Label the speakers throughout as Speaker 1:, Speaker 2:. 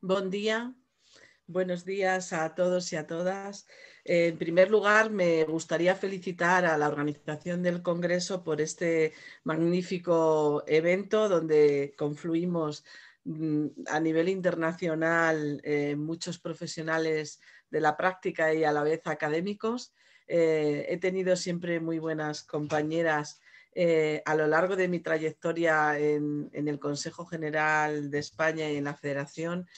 Speaker 1: Buen día, buenos días a todos y a todas. en primer lugar, me gustaría felicitar a la organización del Congreso por este magnífico evento donde confluimos mm, a nivel internacional eh, muchos profesionales de la práctica y a la vez académicos. Eh, he tenido siempre muy buenas compañeras eh, a lo largo de mi trayectoria en, el Consejo General de España y en la Federación,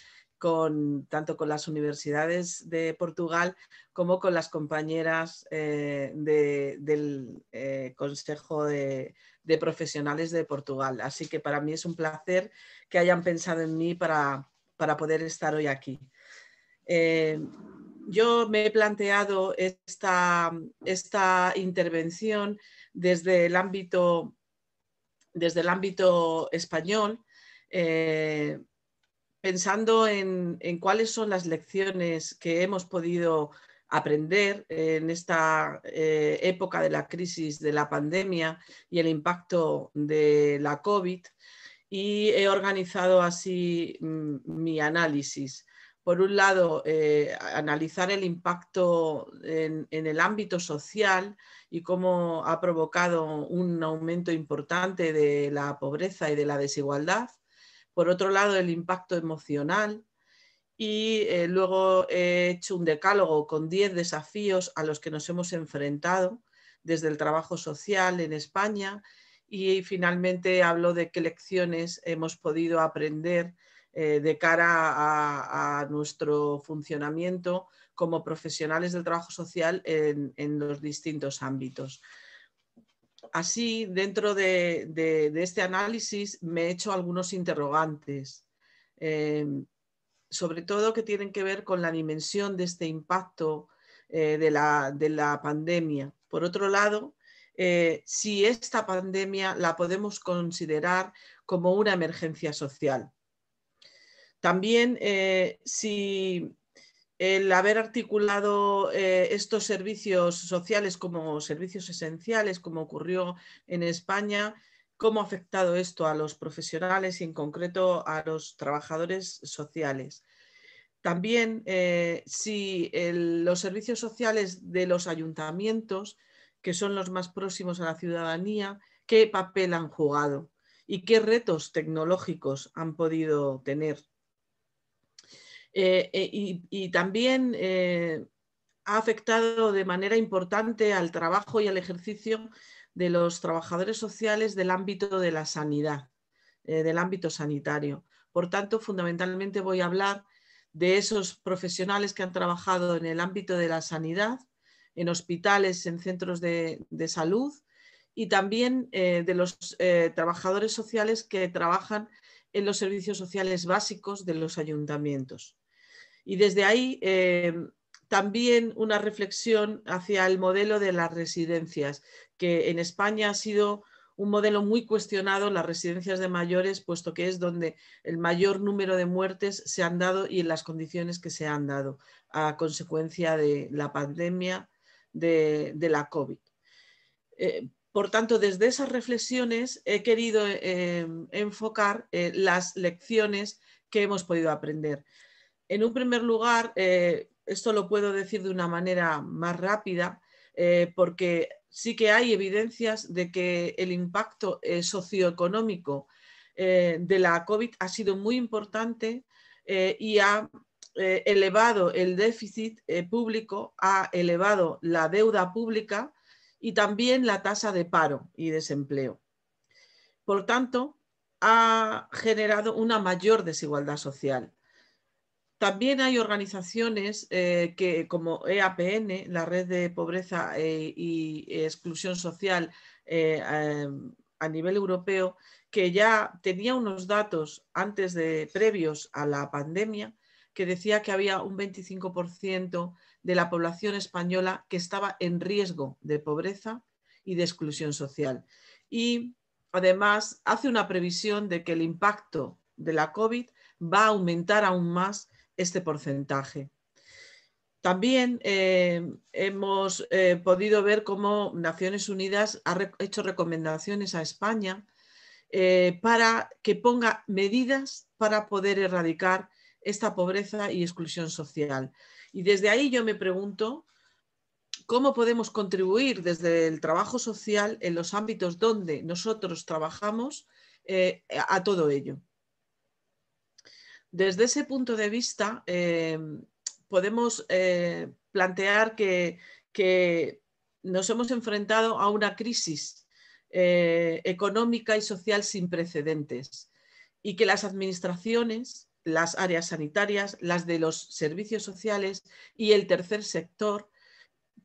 Speaker 1: tanto con las universidades de Portugal como con las compañeras eh, del eh, Consejo de, Profesionales de Portugal. Así que para mí es un placer que hayan pensado en mí para, poder estar hoy aquí yo me he planteado esta, intervención desde el ámbito, desde el ámbito español, eh, pensando en, cuáles son las lecciones que hemos podido aprender en esta eh, época de la crisis de la pandemia y el impacto de la COVID y he organizado así mm, mi análisis por un lado, eh, analizar el impacto en, el ámbito social y cómo ha provocado un aumento importante de la pobreza y de la desigualdad. Por otro lado, el impacto emocional. Y eh, luego he hecho un decálogo con 10 desafíos a los que nos hemos enfrentado desde el trabajo social en España. Y finalmente hablo de qué lecciones hemos podido aprender eh, de cara a, nuestro funcionamiento como profesionales del trabajo social en, los distintos ámbitos. Así, dentro de, este análisis me he hecho algunos interrogantes, eh, sobre todo que tienen que ver con la dimensión de este impacto eh, de, la, pandemia. Por otro lado, si esta pandemia la podemos considerar como una emergencia social. También eh, si el haber articulado eh, estos servicios sociales como servicios esenciales, como ocurrió en España, cómo ha afectado esto a los profesionales y en concreto a los trabajadores sociales. También eh, si los servicios sociales de los ayuntamientos, que son los más próximos a la ciudadanía, qué papel han jugado y qué retos tecnológicos han podido tener. Eh, eh, y, también eh, ha afectado de manera importante al trabajo y al ejercicio de los trabajadores sociales del ámbito de la sanidad, del ámbito sanitario. Por tanto, fundamentalmente voy a hablar de esos profesionales que han trabajado en el ámbito de la sanidad, en hospitales, en centros de, salud y también de los trabajadores sociales que trabajan en los servicios sociales básicos de los ayuntamientos. Y desde ahí eh, también una reflexión hacia el modelo de las residencias, que en España ha sido un modelo muy cuestionado, las residencias de mayores, puesto que es donde el mayor número de muertes se han dado y en las condiciones que se han dado a consecuencia de la pandemia de, la COVID. Eh, por tanto, desde esas reflexiones he querido eh, em, enfocar eh, las lecciones que hemos podido aprender. En un primer lugar, eh, esto lo puedo decir de una manera más rápida, porque sí que hay evidencias de que el impacto socioeconómico de la COVID ha sido muy importante y ha elevado el déficit público, ha elevado la deuda pública y también la tasa de paro y desempleo. Por tanto, ha generado una mayor desigualdad social. También hay organizaciones eh, que, como EAPN, la Red de Pobreza eh, y Exclusión Social eh, a nivel europeo, que ya tenía unos datos antes de previos a la pandemia que decía que había un 25% de la población española que estaba en riesgo de pobreza y de exclusión social. Y además hace una previsión de que el impacto de la COVID va a aumentar aún más este porcentaje. También eh, hemos eh, podido ver cómo Naciones Unidas ha hecho recomendaciones a España eh, para que ponga medidas para poder erradicar esta pobreza y exclusión social. Y desde ahí yo me pregunto cómo podemos contribuir desde el trabajo social en los ámbitos donde nosotros trabajamos eh, a todo ello. Desde ese punto de vista, eh, podemos eh, plantear que, que, nos hemos enfrentado a una crisis económica y social sin precedentes y que las administraciones las áreas sanitarias, las de los servicios sociales y el tercer sector,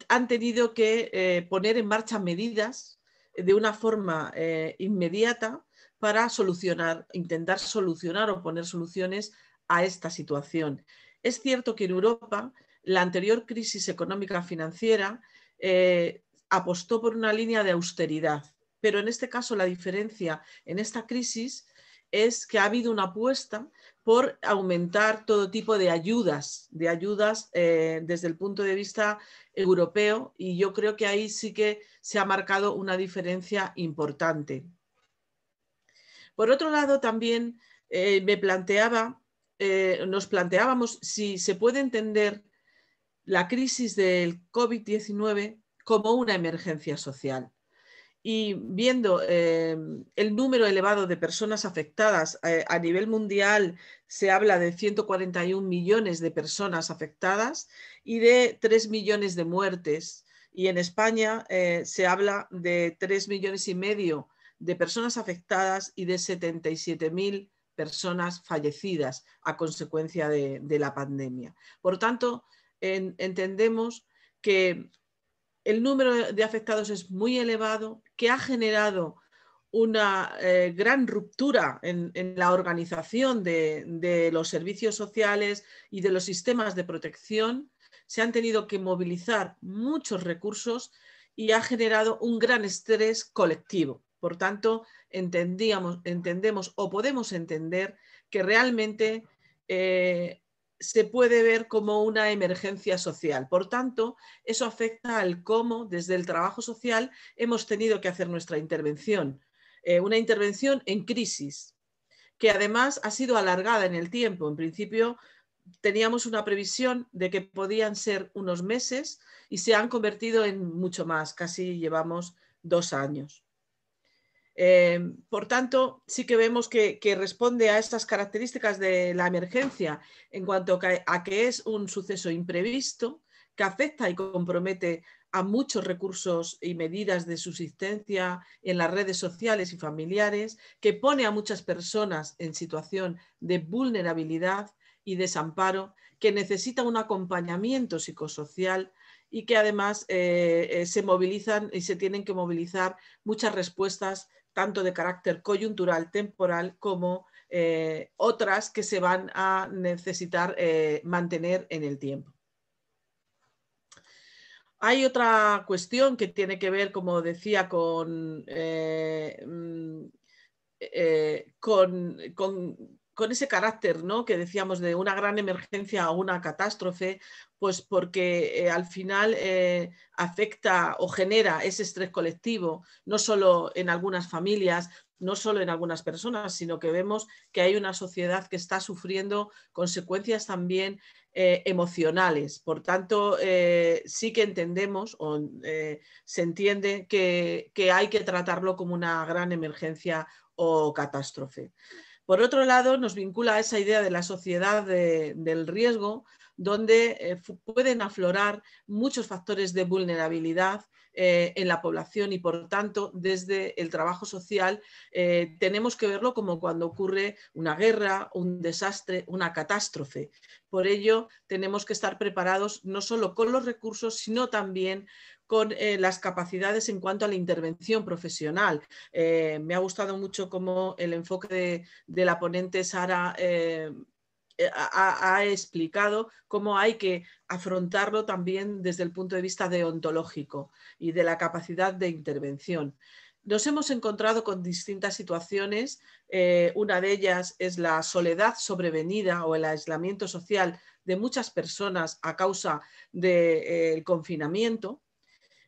Speaker 1: han tenido que eh, poner en marcha medidas eh, de una forma eh, inmediata para solucionar, intentar solucionar o poner soluciones a esta situación. Es cierto que en Europa la anterior crisis económica financiera apostó por una línea de austeridad, pero en este caso la diferencia en esta crisis es que ha habido una apuesta por aumentar todo tipo de ayudas, de ayudas eh, desde el punto de vista europeo y yo creo que ahí sí que se ha marcado una diferencia importante. Por otro lado, también eh, me planteaba, eh, nos planteábamos si se puede entender la crisis del COVID-19 como una emergencia social y viendo em, el número elevado de personas afectadas, eh, a nivel mundial se habla de 141 millones de personas afectadas y de 3 millones de muertes. Y en España eh, se habla de 3 millones y medio de personas afectadas y de 77 mil personas fallecidas a consecuencia de, la pandemia. Por tanto, entendemos que el número de afectados es muy elevado, que ha generado una eh, gran ruptura en, la organización de, los servicios sociales y de los sistemas de protección, se han tenido que movilizar muchos recursos y ha generado un gran estrés colectivo. Por tanto, entendíamos, entendemos o podemos entender que realmente eh, se puede ver como una emergencia social. Por tanto, eso afecta al cómo desde el trabajo social hemos tenido que hacer nuestra intervención. Eh, una intervención en crisis, que además ha sido alargada en el tiempo. En principio teníamos una previsión de que podían ser unos meses y se han convertido en mucho más. Casi llevamos dos años. Em, por tanto, sí que vemos que, responde a estas características de la emergencia en cuanto a que es un suceso imprevisto que afecta y compromete a muchos recursos y medidas de subsistencia en las redes sociales y familiares, que pone a muchas personas en situación de vulnerabilidad y desamparo, que necesita un acompañamiento psicosocial y que además eh, eh, se movilizan y se tienen que movilizar muchas respuestas tanto de carácter coyuntural, temporal, como eh, otras que se van a necesitar eh, mantener en el tiempo. Hay otra cuestión que tiene que ver, como decía, con, eh, mm, con con ese carácter ¿no? que decíamos de una gran emergencia a una catástrofe, pues porque eh, al final eh, afecta o genera ese estrés colectivo, no solo en algunas familias, no solo en algunas personas, sino que vemos que hay una sociedad que está sufriendo consecuencias también eh, emocionales. Por tanto, sí que entendemos o se entiende que, hay que tratarlo como una gran emergencia o catástrofe. Por otro lado, nos vincula a esa idea de la sociedad del riesgo, donde eh, pueden aflorar muchos factores de vulnerabilidad eh, en la población y, por tanto, desde el trabajo social eh, tenemos que verlo como cuando ocurre una guerra, un desastre, una catástrofe. Por ello, tenemos que estar preparados no solo con los recursos, sino también con eh, las capacidades en cuanto a la intervención profesional. Eh, me ha gustado mucho cómo el enfoque de, la ponente Sara eh, ha, explicado cómo hay que afrontarlo también desde el punto de vista deontológico y de la capacidad de intervención. Nos hemos encontrado con distintas situaciones. una de ellas es la soledad sobrevenida o el aislamiento social de muchas personas a causa del confinamiento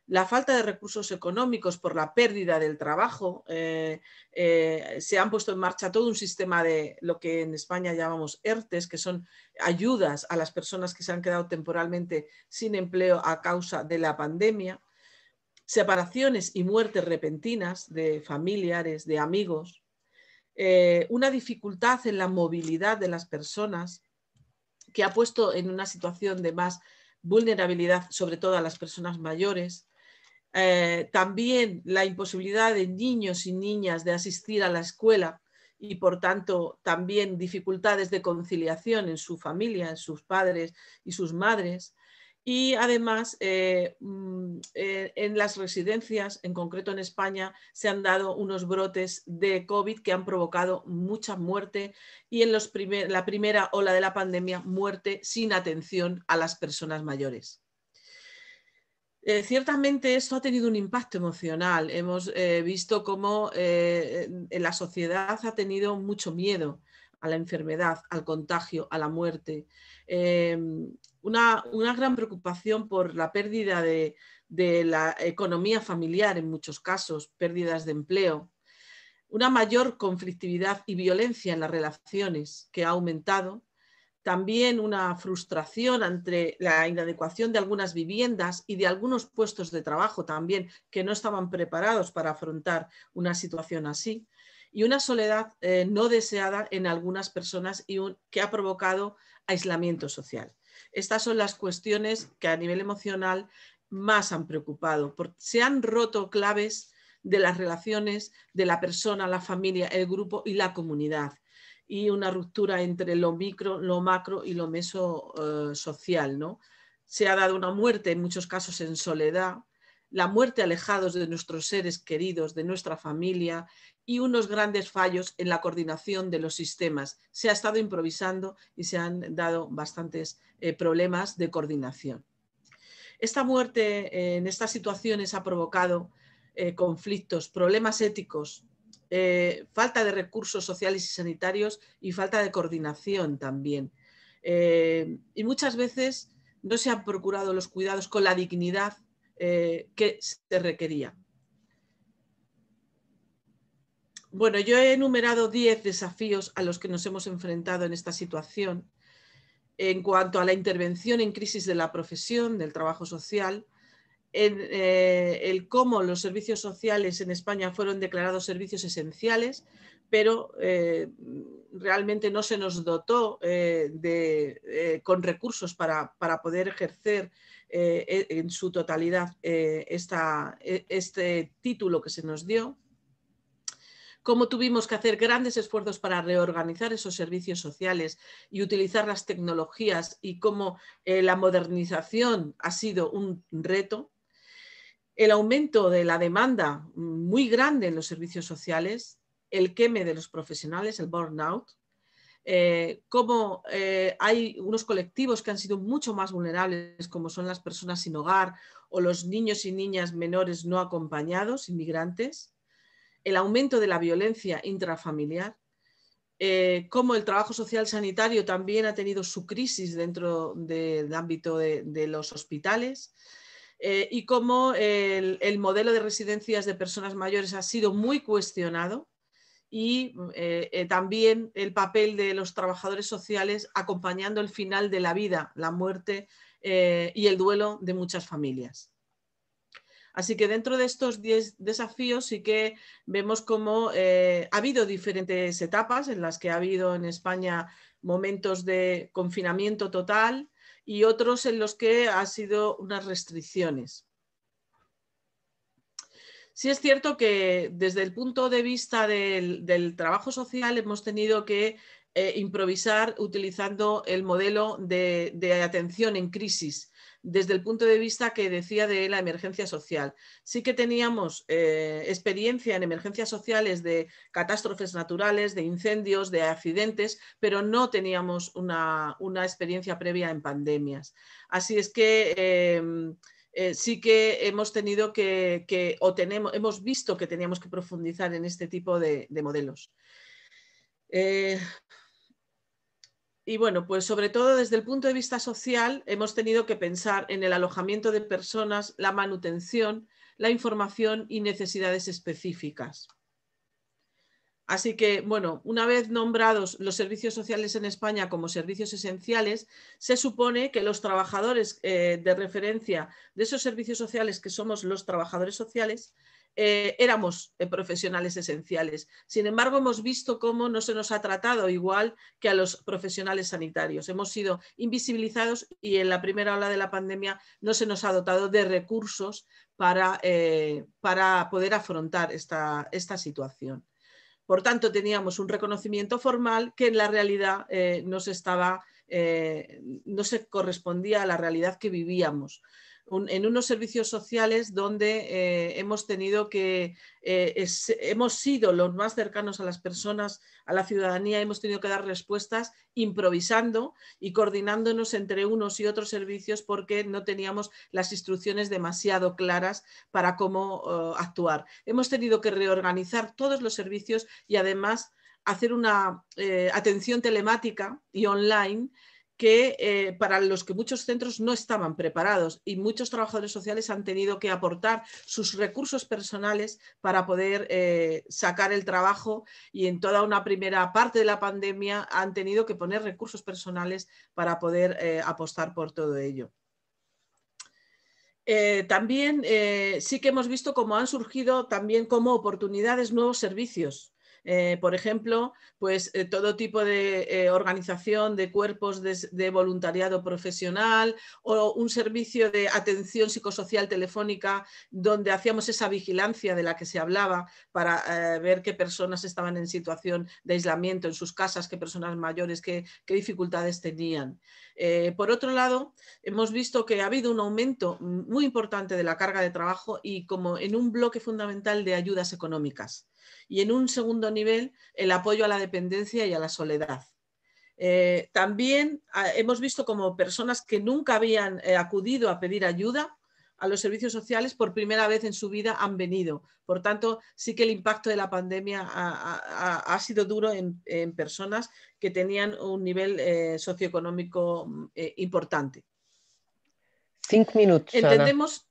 Speaker 1: la falta de recursos económicos por la pérdida del trabajo, eh, eh, se han puesto en marcha todo un sistema de lo que en España llamamos ERTES, que son ayudas a las personas que se han quedado temporalmente sin empleo a causa de la pandemia, separaciones y muertes repentinas de familiares, de amigos, eh, una dificultad en la movilidad de las personas que ha puesto en una situación de más vulnerabilidad, sobre todo a las personas mayores, eh, también la imposibilidad de niños y niñas de asistir a la escuela y por tanto también dificultades de conciliación en su familia, en sus padres y sus madres. Y además, eh, mm, eh, en las residencias, en concreto en España, se han dado unos brotes de COVID que han provocado mucha muerte y en la primera ola de la pandemia, muerte sin atención a las personas mayores. Eh, ciertamente esto ha tenido un impacto emocional. Hemos eh, visto cómo eh, la sociedad ha tenido mucho miedo a la enfermedad, al contagio, a la muerte. Em, una, gran preocupación por la pérdida de la economía familiar en muchos casos, pérdidas de empleo, una mayor conflictividad y violencia en las relaciones que ha aumentado también una frustración entre la inadecuación de algunas viviendas y de algunos puestos de trabajo también que no estaban preparados para afrontar una situación así y una soledad eh, no deseada en algunas personas y que ha provocado aislamiento social. Estas son las cuestiones que a nivel emocional más han preocupado. Porque se han roto claves de las relaciones de la persona, la familia, el grupo y la comunidad y una ruptura entre lo micro, lo macro y lo meso eh, social. ¿no? Se ha dado una muerte en muchos casos en soledad, la muerte alejados de nuestros seres queridos, de nuestra familia y unos grandes fallos en la coordinación de los sistemas. Se ha estado improvisando y se han dado bastantes eh, problemas de coordinación. Esta muerte eh, en estas situaciones ha provocado conflictos, problemas éticos, eh, falta de recursos sociales y sanitarios y falta de coordinación también. Eh, y muchas veces no se han procurado los cuidados con la dignidad eh, que se requería. Bueno, yo he enumerado 10 desafíos a los que nos hemos enfrentado en esta situación en cuanto a la intervención en crisis de la profesión, del trabajo social, en, eh, el cómo los servicios sociales en España fueron declarados servicios esenciales, pero eh, realmente no se nos dotó eh, de, con recursos para, poder ejercer e, en su totalidad esta, e, este título que se nos dio cómo tuvimos que hacer grandes esfuerzos para reorganizar esos servicios sociales y utilizar las tecnologías y cómo la modernización ha sido un reto el aumento de la demanda muy grande en los servicios sociales, el queme de los profesionales, el burnout, eh, cómo eh, hay unos colectivos que han sido mucho más vulnerables, como son las personas sin hogar o los niños y niñas menores no acompañados, inmigrantes, el aumento de la violencia intrafamiliar, eh, cómo el trabajo social sanitario también ha tenido su crisis dentro del ámbito de los hospitales, eh, y cómo el, modelo de residencias de personas mayores ha sido muy cuestionado y eh, eh, también el papel de los trabajadores sociales acompañando el final de la vida, la muerte y el duelo de muchas familias. Así que dentro de estos 10 desafíos sí que vemos cómo ha habido diferentes etapas en las que ha habido en España momentos de confinamiento total, y otros en los que ha sido unas restricciones. Sí es cierto que desde el punto de vista del, trabajo social hemos tenido que eh, improvisar utilizando el modelo de atención en crisis, desde el punto de vista que decía de la emergencia social. Sí que teníamos eh, experiencia en emergencias sociales de catástrofes naturales, de incendios, de accidentes, pero no teníamos una, experiencia previa en pandemias. Así es que... Em, eh, sí que hemos tenido que, o tenemos, hemos visto que teníamos que profundizar en este tipo de, modelos. Eh, y bueno, pues sobre todo desde el punto de vista social hemos tenido que pensar en el alojamiento de personas, la manutención, la información y necesidades específicas. Así que, bueno, una vez nombrados los servicios sociales en España como servicios esenciales, se supone que los trabajadores eh, de referencia de esos servicios sociales, que somos los trabajadores sociales, eh, éramos eh, profesionales esenciales. Sin embargo, hemos visto cómo no se nos ha tratado igual que a los profesionales sanitarios. Hemos sido invisibilizados y en la primera ola de la pandemia no se nos ha dotado de recursos para, eh, poder afrontar esta, situación. Por tanto, teníamos un reconocimiento formal que en la realidad no se correspondía a la realidad que vivíamos en unos servicios sociales donde eh, hemos tenido que, eh, hemos sido los más cercanos a las personas, a la ciudadanía, hemos tenido que dar respuestas improvisando y coordinándonos entre unos y otros servicios porque no teníamos las instrucciones demasiado claras para cómo eh, actuar. Hemos tenido que reorganizar todos los servicios y además hacer una atención telemática y online que eh, para los que muchos centros no estaban preparados y muchos trabajadores sociales han tenido que aportar sus recursos personales para poder eh, sacar el trabajo y en toda una primera parte de la pandemia han tenido que poner recursos personales para poder eh, apostar por todo ello. también sí que hemos visto cómo han surgido también como oportunidades nuevos servicios. Eh, por ejemplo, pues, eh, todo tipo de eh, organización de cuerpos de, voluntariado profesional o un servicio de atención psicosocial telefónica donde hacíamos esa vigilancia de la que se hablaba para ver qué personas estaban en situación de aislamiento en sus casas, qué personas mayores, qué dificultades tenían. por otro lado, hemos visto que ha habido un aumento muy importante de la carga de trabajo y como en un bloque fundamental de ayudas económicas y en un segundo nivel el apoyo a la dependencia y a la soledad. Eh, también ah, hemos visto como personas que nunca habían eh, acudido a pedir ayuda a los servicios sociales por primera vez en su vida han venido. Por tanto, sí que el impacto de la pandemia ha, sido duro en, personas que tenían un nivel eh, socioeconómico mm, importante. Cinco minutos. Entendemos,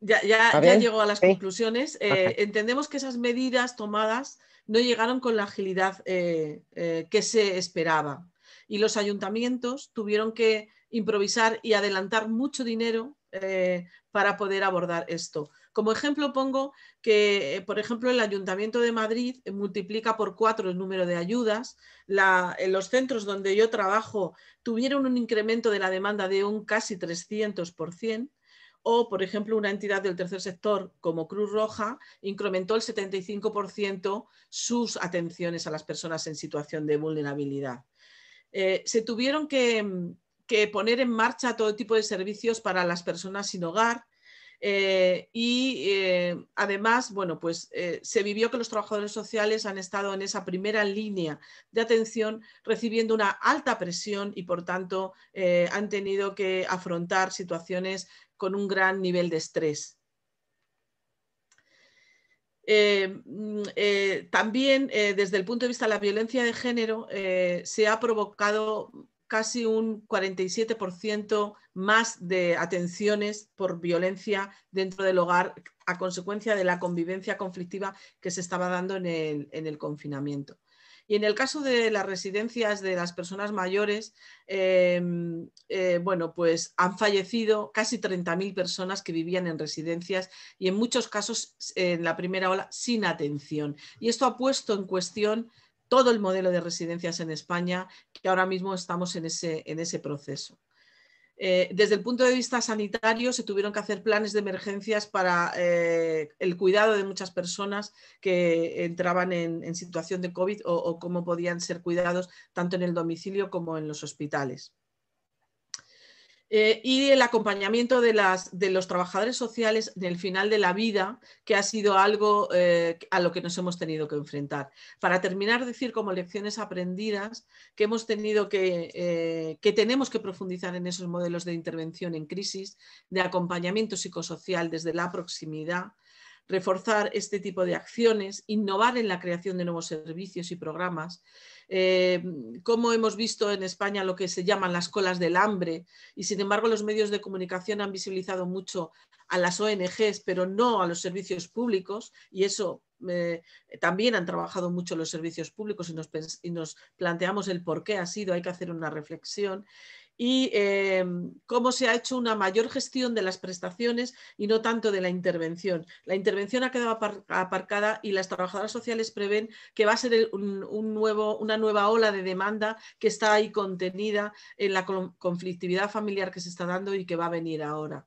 Speaker 1: ya, ya, llegó a las conclusiones. Eh, entendemos que esas medidas tomadas no llegaron con la agilidad eh, eh, que se esperaba y los ayuntamientos tuvieron que improvisar y adelantar mucho dinero para poder abordar esto. Como ejemplo pongo que, por ejemplo, el Ayuntamiento de Madrid multiplica por cuatro el número de ayudas. en los centros donde yo trabajo tuvieron un incremento de la demanda de un casi 300% o, por ejemplo, una entidad del tercer sector como Cruz Roja incrementó el 75% sus atenciones a las personas en situación de vulnerabilidad. Eh, se tuvieron que, poner en marcha todo tipo de servicios para las personas sin hogar. Eh, y eh, además, bueno, pues se vivió que los trabajadores sociales han estado en esa primera línea de atención recibiendo una alta presión y por tanto han tenido que afrontar situaciones con un gran nivel de estrés. Eh, mm, eh, también eh, desde el punto de vista de la violencia de género se ha provocado casi un 47% más de atenciones por violencia dentro del hogar a consecuencia de la convivencia conflictiva que se estaba dando en el confinamiento. Y en el caso de las residencias de las personas mayores, eh, eh, bueno, pues han fallecido casi 30.000 personas que vivían en residencias y en muchos casos eh, en la primera ola sin atención. Y esto ha puesto en cuestión todo el modelo de residencias en España, que ahora mismo estamos en ese proceso. Eh, desde el punto de vista sanitario, se tuvieron que hacer planes de emergencias para eh, el cuidado de muchas personas que entraban en, situación de COVID o, cómo podían ser cuidados tanto en el domicilio como en los hospitales. Eh, y el acompañamiento de, los trabajadores sociales en el final de la vida, que ha sido algo eh, a lo que nos hemos tenido que enfrentar. Para terminar, decir como lecciones aprendidas que hemos tenido que, eh, que tenemos que profundizar en esos modelos de intervención en crisis, de acompañamiento psicosocial desde la proximidad, reforzar este tipo de acciones, innovar en la creación de nuevos servicios y programas. Eh, como hemos visto en España lo que se llaman las colas del hambre y sin embargo los medios de comunicación han visibilizado mucho a las ONGs pero no a los servicios públicos y eso eh, también han trabajado mucho los servicios públicos y nos planteamos el por qué ha sido, hay que hacer una reflexión y eh, cómo se ha hecho una mayor gestión de las prestaciones y no tanto de la intervención. La intervención ha quedado aparcada y las trabajadoras sociales prevén que va a ser un, nuevo, una nueva ola de demanda que está ahí contenida en la conflictividad familiar que se está dando y que va a venir ahora.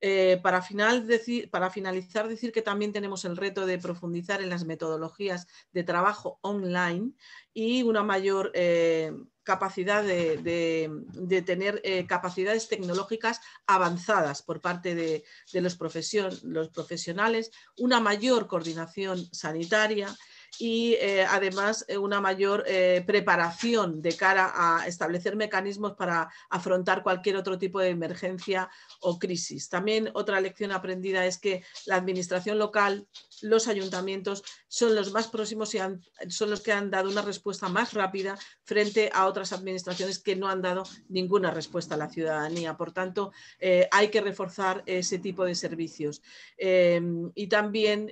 Speaker 1: Eh, para, final, para, finalizar, decir que también tenemos el reto de profundizar en las metodologías de trabajo online y una mayor... Eh, capacidad de, tener eh, capacidades tecnológicas avanzadas por parte de, los, los profesionales, una mayor coordinación sanitaria y eh, además eh, una mayor eh, preparación de cara a establecer mecanismos para afrontar cualquier otro tipo de emergencia o crisis. También otra lección aprendida es que la administración local, los ayuntamientos son los más próximos y son los que han dado una respuesta más rápida frente a otras administraciones que no han dado ninguna respuesta a la ciudadanía. Por tanto, hay que reforzar ese tipo de servicios y también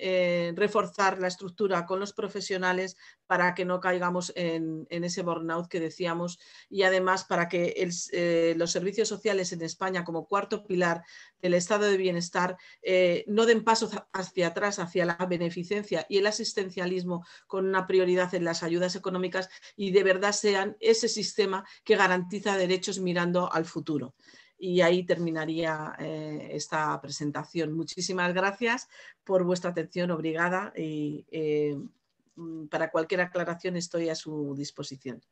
Speaker 1: reforzar la estructura con los profesionales para que no caigamos en, ese burnout que decíamos y además para que eh, los servicios sociales en España como cuarto pilar del estado de bienestar eh, no den paso hacia atrás, hacia la beneficencia y el asistencialismo con una prioridad en las ayudas económicas y de verdad sean ese sistema que garantiza derechos mirando al futuro y ahí terminaría eh, esta presentación. Muchísimas gracias por vuestra atención, obrigada Mm, para cualquier aclaración estoy a su disposición.